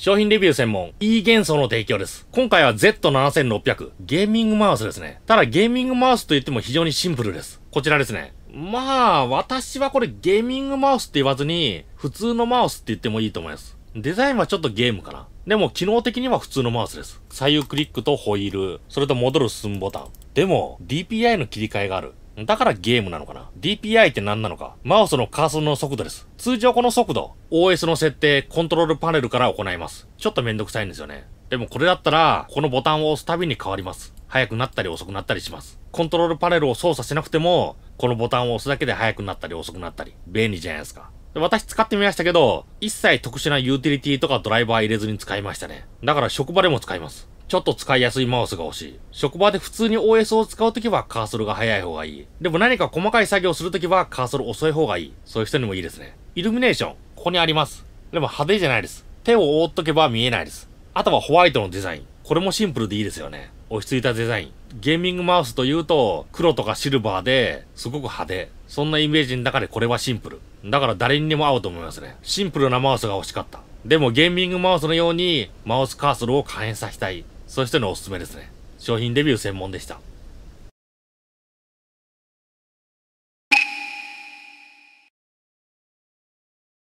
商品レビュー専門、E 元素の提供です。今回は Z7600、ゲーミングマウスですね。ただゲーミングマウスと言っても非常にシンプルです。こちらですね。まあ、私はこれゲーミングマウスって言わずに、普通のマウスって言ってもいいと思います。デザインはちょっとゲームかな。でも、機能的には普通のマウスです。左右クリックとホイール、それと戻る進むボタン。でも、DPI の切り替えがある。だからゲームなのかな ?DPI って何なのかマウスのカーソルの速度です。通常この速度、OS の設定、コントロールパネルから行います。ちょっとめんどくさいんですよね。でもこれだったら、このボタンを押すたびに変わります。速くなったり遅くなったりします。コントロールパネルを操作しなくても、このボタンを押すだけで速くなったり遅くなったり、便利じゃないですか。私使ってみましたけど、一切特殊なユーティリティとかドライバー入れずに使いましたね。だから職場でも使います。ちょっと使いやすいマウスが欲しい。職場で普通に OS を使うときはカーソルが速い方がいい。でも何か細かい作業するときはカーソル遅い方がいい。そういう人にもいいですね。イルミネーション、ここにあります。でも派手じゃないです。手を覆っとけば見えないです。あとはホワイトのデザイン。これもシンプルでいいですよね。落ち着いたデザイン。ゲーミングマウスというと、黒とかシルバーで、すごく派手。そんなイメージの中でこれはシンプル。だから誰にでも合うと思いますね。シンプルなマウスが欲しかった。でもゲーミングマウスのように、マウスカーソルを可変させたい。そしてのおすすめですね。商品レビュー専門でした。